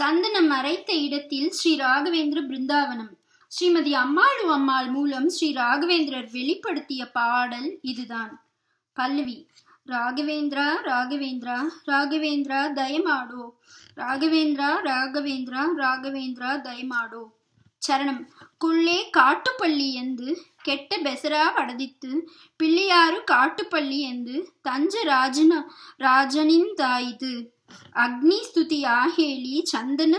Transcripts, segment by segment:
சந்தனம் மறைத்த இடத்தில் ஸ்ரீ ராகவேந்திர பிருந்தாவனம் ஸ்ரீமதி அம்மாளு அம்மாள் மூலம் ஸ்ரீ ராகவேந்திரர் வெளிப்படுத்திய பாடல் இதுதான் பல்லவி ராகவேந்திரா ராகவேந்திரா ராகவேந்திரா தயமாடோ ராகவேந்திரா ராகவேந்திரா ராகவேந்திரா தயமாடோ சரணம் குள்ளே காட்டுப்பள்ளி என்று கெட்ட பெசரா வடதித்து பிள்ளையாறு காட்டுப்பள்ளி என்று தஞ்ச ராஜன ராஜனின் தாயுது ಅಗ್ನಿ ಸ್ತುತಿಯ ಹೇಳಿ ಚಂದನ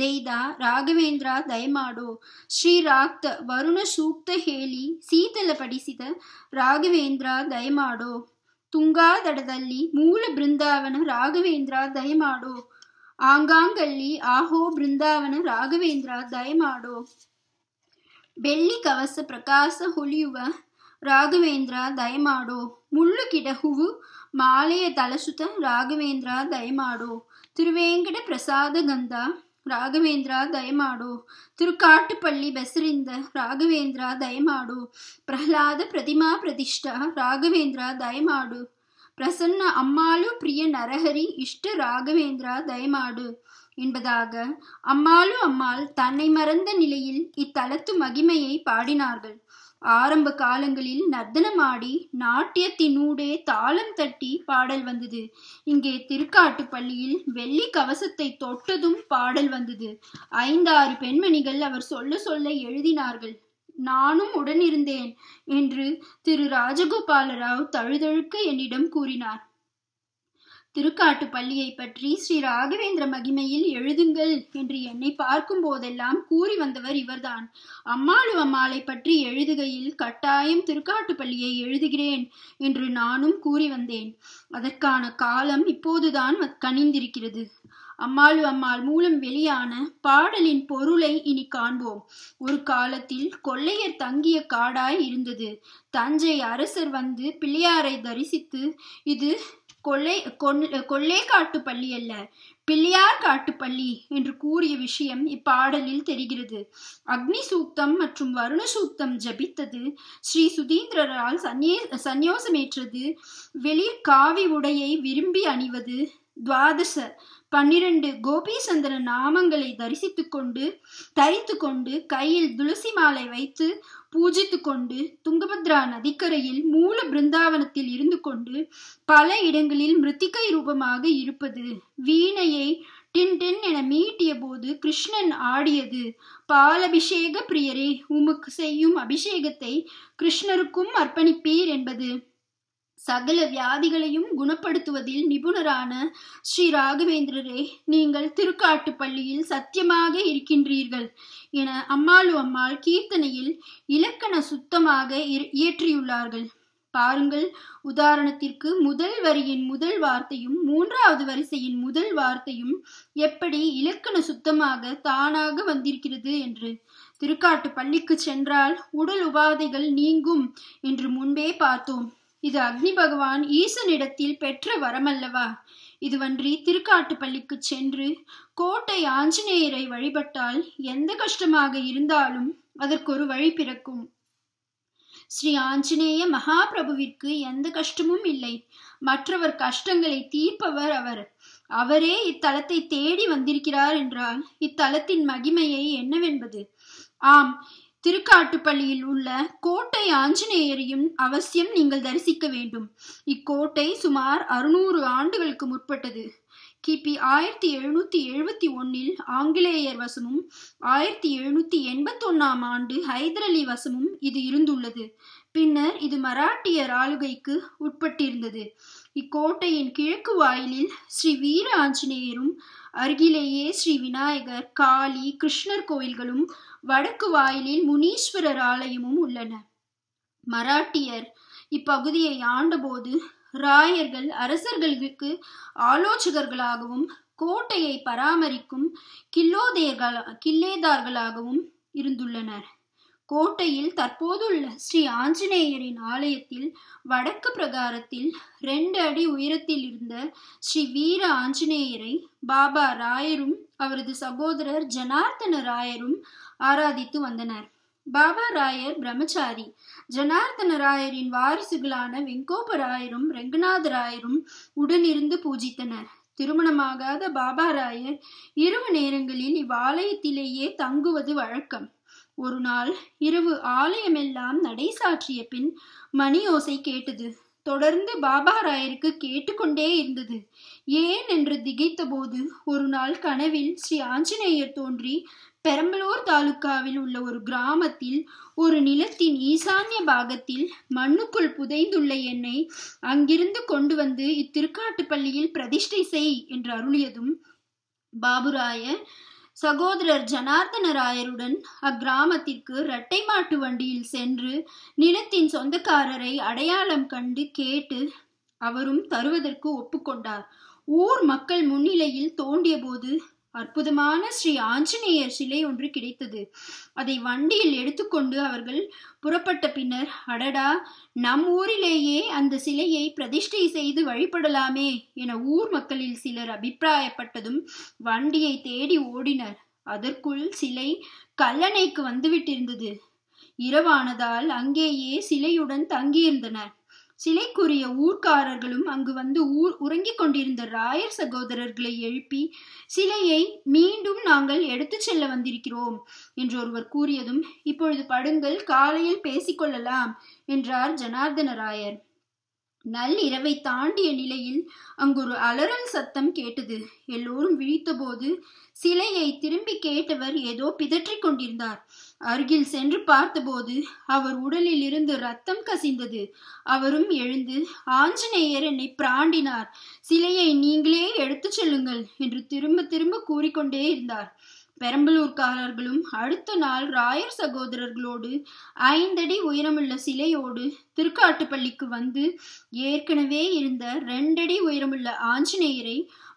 ದೈದ ರಾಘವೇಂದ್ರ ದಯಮಾಡು ಶ್ರೀರಾಕ್ತ ವರುಣ ಸೂಕ್ತ ಹೇಳಿ ಪಡಿಸಿದ ರಾಘವೇಂದ್ರ ದಯಮಾಡು ತುಂಗಾದಡದಲ್ಲಿ ಮೂಲ ಬೃಂದಾವನ ರಾಘವೇಂದ್ರ ದಯಮಾಡು ಆಂಗಾಂಗಲ್ಲಿ ಆಹೋ ಬೃಂದಾವನ ರಾಘವೇಂದ್ರ ದಯಮಾಡು ಬೆಳ್ಳಿ ಕವಸ ಪ್ರಕಾಶ ಹೊಲಿಯುವ ರಾಘವೇಂದ್ರ ದಯಮಾಡು ಮುಳ್ಳು ಗಿಡ ಹೂವು ಮಾಲೆಯ ತಲಸುತ ರಾಘವೇಂದ್ರ ದಯಮಾಡು ತಿರುವೇಂಕಟ ಪ್ರಸಾದ ಗಂಧ ರಾಘವೇಂದ್ರ ದಯಮಾಡು ತಿರುಕಾಟುಪಳ್ಳಿ ಬೆಸರಿಂದ ರಾಘವೇಂದ್ರ ದಯಮಾಡು ಪ್ರಹ್ಲಾದ ಪ್ರತಿಮಾ ಪ್ರತಿಷ್ಠ ರಾಘವೇಂದ್ರ ದಯಮಾಡು பிரசன்ன அம்மாளு பிரிய நரஹரி இஷ்ட ராகவேந்திரா தயமாடு என்பதாக அம்மாளு அம்மாள் தன்னை மறந்த நிலையில் இத்தலத்து மகிமையை பாடினார்கள் ஆரம்ப காலங்களில் நர்த்தனமாடி நாட்டியத்தினூடே தாளம் தட்டி பாடல் வந்தது இங்கே திருக்காட்டு பள்ளியில் வெள்ளி கவசத்தை தொட்டதும் பாடல் வந்தது ஐந்தாறு பெண்மணிகள் அவர் சொல்ல சொல்ல எழுதினார்கள் நானும் உடனிருந்தேன் என்று திரு ராஜகோபாலராவ் தழுதழுக்க என்னிடம் கூறினார் பள்ளியை பற்றி ஸ்ரீ ராகவேந்திர மகிமையில் எழுதுங்கள் என்று என்னை பார்க்கும் போதெல்லாம் கூறி வந்தவர் இவர்தான் அம்மாளு அம்மாளை பற்றி எழுதுகையில் கட்டாயம் திருக்காட்டுப்பள்ளியை எழுதுகிறேன் என்று நானும் கூறி வந்தேன் அதற்கான காலம் இப்போதுதான் கனிந்திருக்கிறது அம்மாளு அம்மாள் மூலம் வெளியான பாடலின் பொருளை இனி காண்போம் ஒரு காலத்தில் கொள்ளையர் தங்கிய காடாய் இருந்தது தஞ்சை அரசர் வந்து பிள்ளையாரை தரிசித்து இது கொள்ளை கொள்ளே காட்டு பள்ளி அல்ல பிள்ளையார் காட்டு பள்ளி என்று கூறிய விஷயம் இப்பாடலில் தெரிகிறது அக்னி சூக்தம் மற்றும் வருண சூக்தம் ஜபித்தது ஸ்ரீ சுதீந்திரரால் சன்னிய சந்யோசமேற்றது வெளிர் காவி உடையை விரும்பி அணிவது துவாதச பன்னிரண்டு கோபிசந்திரன் நாமங்களை தரிசித்து கொண்டு தரித்து கொண்டு கையில் துளசி மாலை வைத்து பூஜித்து கொண்டு துங்கபத்ரா நதிக்கரையில் மூல பிருந்தாவனத்தில் இருந்து கொண்டு பல இடங்களில் மிருத்திகை ரூபமாக இருப்பது வீணையை டின் டின் என மீட்டிய போது கிருஷ்ணன் ஆடியது பாலபிஷேக பிரியரே உமக்கு செய்யும் அபிஷேகத்தை கிருஷ்ணருக்கும் அர்ப்பணிப்பீர் என்பது சகல வியாதிகளையும் குணப்படுத்துவதில் நிபுணரான ஸ்ரீ ராகவேந்திரரே நீங்கள் திருக்காட்டு பள்ளியில் சத்தியமாக இருக்கின்றீர்கள் என அம்மாளு அம்மாள் கீர்த்தனையில் இலக்கண சுத்தமாக இயற்றியுள்ளார்கள் பாருங்கள் உதாரணத்திற்கு முதல் வரியின் முதல் வார்த்தையும் மூன்றாவது வரிசையின் முதல் வார்த்தையும் எப்படி இலக்கண சுத்தமாக தானாக வந்திருக்கிறது என்று திருக்காட்டு பள்ளிக்கு சென்றால் உடல் உபாதைகள் நீங்கும் என்று முன்பே பார்த்தோம் இது அக்னி பகவான் ஈசனிடத்தில் பெற்ற வரமல்லவா இதுவன்றி பள்ளிக்கு சென்று கோட்டை ஆஞ்சநேயரை வழிபட்டால் எந்த கஷ்டமாக இருந்தாலும் அதற்கொரு வழி பிறக்கும் ஸ்ரீ ஆஞ்சநேய மகாபிரபுவிற்கு எந்த கஷ்டமும் இல்லை மற்றவர் கஷ்டங்களை தீர்ப்பவர் அவர் அவரே இத்தலத்தை தேடி வந்திருக்கிறார் என்றால் இத்தலத்தின் மகிமையை என்னவென்பது ஆம் திருக்காட்டுப்பள்ளியில் உள்ள கோட்டை ஆஞ்சநேயரையும் அவசியம் நீங்கள் தரிசிக்க வேண்டும் இக்கோட்டை சுமார் அறுநூறு ஆண்டுகளுக்கு முற்பட்டது கிபி ஆயிரத்தி எழுநூத்தி எழுபத்தி ஒன்னில் ஆங்கிலேயர் வசமும் ஆயிரத்தி எழுநூத்தி எண்பத்தி ஒன்னாம் ஆண்டு ஹைதர் அலி வசமும் இது இருந்துள்ளது பின்னர் இது மராட்டிய ஆளுகைக்கு உட்பட்டிருந்தது இக்கோட்டையின் கிழக்கு வாயிலில் ஸ்ரீ வீர ஆஞ்சநேயரும் அருகிலேயே ஸ்ரீ விநாயகர் காளி கிருஷ்ணர் கோயில்களும் வடக்கு வாயிலில் முனீஸ்வரர் ஆலயமும் உள்ளன மராட்டியர் இப்பகுதியை ஆண்டபோது ராயர்கள் அரசர்களுக்கு ஆலோசகர்களாகவும் கோட்டையை பராமரிக்கும் கில்லோதேர்கள் கில்லேதார்களாகவும் இருந்துள்ளனர் கோட்டையில் தற்போதுள்ள ஸ்ரீ ஆஞ்சநேயரின் ஆலயத்தில் வடக்கு பிரகாரத்தில் ரெண்டு அடி உயரத்தில் இருந்த ஸ்ரீ வீர ஆஞ்சநேயரை பாபா ராயரும் அவரது சகோதரர் ஜனார்த்தன ராயரும் ஆராதித்து வந்தனர் பாபா ராயர் பிரம்மச்சாரி ஜனார்தன ராயரின் வாரிசுகளான வெங்கோப ராயரும் ரெங்கநாத ராயரும் உடனிருந்து பூஜித்தனர் திருமணமாகாத பாபா ராயர் இரவு நேரங்களில் இவ்வாலயத்திலேயே தங்குவது வழக்கம் ஒரு நாள் இரவு ஆலயமெல்லாம் நடை சாற்றிய பின் மணியோசை கேட்டது தொடர்ந்து பாபா ராயருக்கு கேட்டுக்கொண்டே இருந்தது ஏன் என்று திகைத்தபோது ஒரு நாள் கனவில் ஸ்ரீ ஆஞ்சநேயர் தோன்றி பெரம்பலூர் தாலுக்காவில் உள்ள ஒரு கிராமத்தில் ஒரு நிலத்தின் ஈசான்ய பாகத்தில் மண்ணுக்குள் புதைந்துள்ள என்னை அங்கிருந்து கொண்டு வந்து இத்திருக்காட்டு பள்ளியில் பிரதிஷ்டை செய் என்று அருளியதும் பாபுராய சகோதரர் ஜனார்தன ராயருடன் அக்கிராமத்திற்கு இரட்டை மாட்டு வண்டியில் சென்று நிலத்தின் சொந்தக்காரரை அடையாளம் கண்டு கேட்டு அவரும் தருவதற்கு ஒப்புக்கொண்டார் ஊர் மக்கள் முன்னிலையில் தோண்டிய போது அற்புதமான ஸ்ரீ ஆஞ்சநேயர் சிலை ஒன்று கிடைத்தது அதை வண்டியில் எடுத்துக்கொண்டு அவர்கள் புறப்பட்ட பின்னர் அடடா நம் ஊரிலேயே அந்த சிலையை பிரதிஷ்டை செய்து வழிபடலாமே என ஊர் மக்களில் சிலர் அபிப்பிராயப்பட்டதும் வண்டியை தேடி ஓடினர் அதற்குள் சிலை கல்லணைக்கு வந்துவிட்டிருந்தது இரவானதால் அங்கேயே சிலையுடன் தங்கியிருந்தனர் சிலைக்குரிய ஊர்க்காரர்களும் அங்கு வந்து ஊர் உறங்கிக் கொண்டிருந்த ராயர் சகோதரர்களை எழுப்பி சிலையை மீண்டும் நாங்கள் எடுத்து செல்ல வந்திருக்கிறோம் என்று ஒருவர் கூறியதும் இப்பொழுது படுங்கள் காலையில் பேசிக்கொள்ளலாம் என்றார் ஜனார்தன ராயர் நள்ளிரவை தாண்டிய நிலையில் அங்கொரு அலறல் சத்தம் கேட்டது எல்லோரும் விழித்தபோது சிலையை திரும்பி கேட்டவர் ஏதோ பிதற்றிக் கொண்டிருந்தார் அருகில் சென்று பார்த்தபோது அவர் உடலில் இருந்து ரத்தம் கசிந்தது அவரும் எழுந்து ஆஞ்சநேயர் என்னை பிராண்டினார் சிலையை நீங்களே எடுத்துச் செல்லுங்கள் என்று திரும்ப திரும்ப கூறிக்கொண்டே இருந்தார் பெரம்பலூர்காரர்களும் அடுத்த நாள் ராயர் சகோதரர்களோடு ஐந்தடி உயரமுள்ள சிலையோடு திருக்காட்டுப்பள்ளிக்கு வந்து ஏற்கனவே இருந்த ரெண்டடி உயரமுள்ள ஆஞ்சநேயரை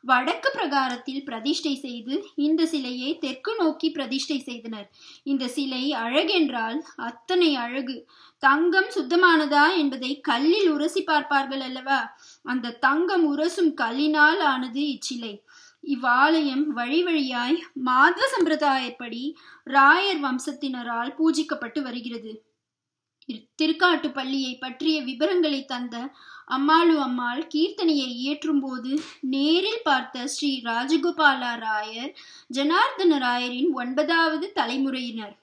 வடக்கு பிரகாரத்தில் பிரதிஷ்டை செய்து இந்த சிலையை தெற்கு நோக்கி பிரதிஷ்டை செய்தனர் இந்த சிலை அழகென்றால் அத்தனை அழகு தங்கம் சுத்தமானதா என்பதை கல்லில் உரசி பார்ப்பார்கள் அல்லவா அந்த தங்கம் உரசும் கல்லினால் ஆனது இச்சிலை இவ்வாலயம் வழி வழியாய் மாதவ சம்பிரதாயப்படி ராயர் வம்சத்தினரால் பூஜிக்கப்பட்டு வருகிறது திருக்காட்டு பள்ளியை பற்றிய விவரங்களை தந்த அம்மாளு அம்மாள் கீர்த்தனையை போது நேரில் பார்த்த ஸ்ரீ ராஜகோபாலா ராயர் ஜனார்தன ராயரின் ஒன்பதாவது தலைமுறையினர்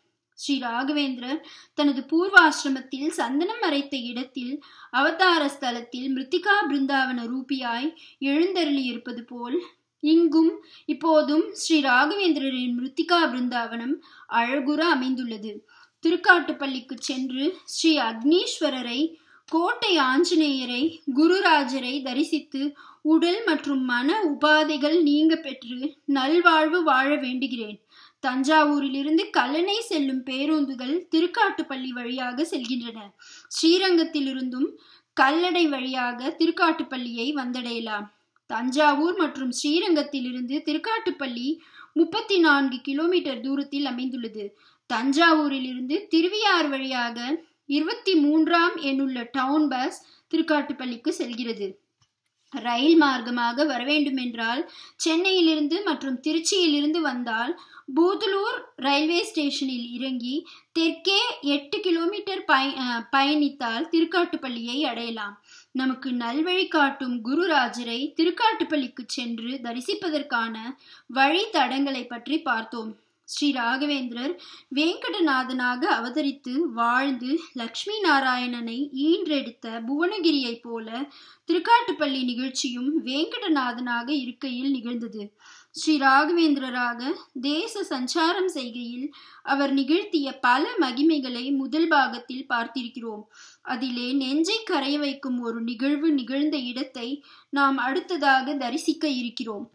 ஸ்ரீ ராகவேந்திரர் தனது பூர்வாசிரமத்தில் சந்தனம் அரைத்த இடத்தில் அவதார ஸ்தலத்தில் மிருத்திகா பிருந்தாவன ரூபியாய் எழுந்தருளி இருப்பது போல் இங்கும் இப்போதும் ஸ்ரீ ராகவேந்திரரின் மிருத்திகா பிருந்தாவனம் அழகுற அமைந்துள்ளது திருக்காட்டுப்பள்ளிக்கு சென்று ஸ்ரீ அக்னீஸ்வரரை கோட்டை ஆஞ்சநேயரை குருராஜரை தரிசித்து உடல் மற்றும் மன உபாதைகள் நீங்க பெற்று நல்வாழ்வு வாழ வேண்டுகிறேன் தஞ்சாவூரிலிருந்து கல்லணை செல்லும் பேருந்துகள் திருக்காட்டுப்பள்ளி வழியாக செல்கின்றன ஸ்ரீரங்கத்திலிருந்தும் கல்லடை வழியாக திருக்காட்டுப்பள்ளியை வந்தடையலாம் தஞ்சாவூர் மற்றும் ஸ்ரீரங்கத்திலிருந்து திருக்காட்டுப்பள்ளி முப்பத்தி நான்கு கிலோமீட்டர் தூரத்தில் அமைந்துள்ளது தஞ்சாவூரில் இருந்து திருவியார் வழியாக இருபத்தி மூன்றாம் எண்ணுள்ள டவுன் பஸ் திருக்காட்டுப்பள்ளிக்கு செல்கிறது ரயில் மார்க்கமாக வர வேண்டுமென்றால் சென்னையிலிருந்து மற்றும் திருச்சியிலிருந்து வந்தால் பூதலூர் ரயில்வே ஸ்டேஷனில் இறங்கி தெற்கே எட்டு கிலோமீட்டர் பய பயணித்தால் திருக்காட்டுப்பள்ளியை அடையலாம் நமக்கு நல்வழி காட்டும் குருராஜரை திருக்காட்டுப்பள்ளிக்கு சென்று தரிசிப்பதற்கான வழித்தடங்களை பற்றி பார்த்தோம் ஸ்ரீ ராகவேந்திரர் வேங்கடநாதனாக அவதரித்து வாழ்ந்து லக்ஷ்மி நாராயணனை ஈன்றெடுத்த புவனகிரியைப் போல திருக்காட்டுப்பள்ளி நிகழ்ச்சியும் வேங்கடநாதனாக இருக்கையில் நிகழ்ந்தது ஸ்ரீ ராகவேந்திரராக தேச சஞ்சாரம் செய்கையில் அவர் நிகழ்த்திய பல மகிமைகளை முதல் பாகத்தில் பார்த்திருக்கிறோம் அதிலே நெஞ்சை கரைய வைக்கும் ஒரு நிகழ்வு நிகழ்ந்த இடத்தை நாம் அடுத்ததாக தரிசிக்க இருக்கிறோம்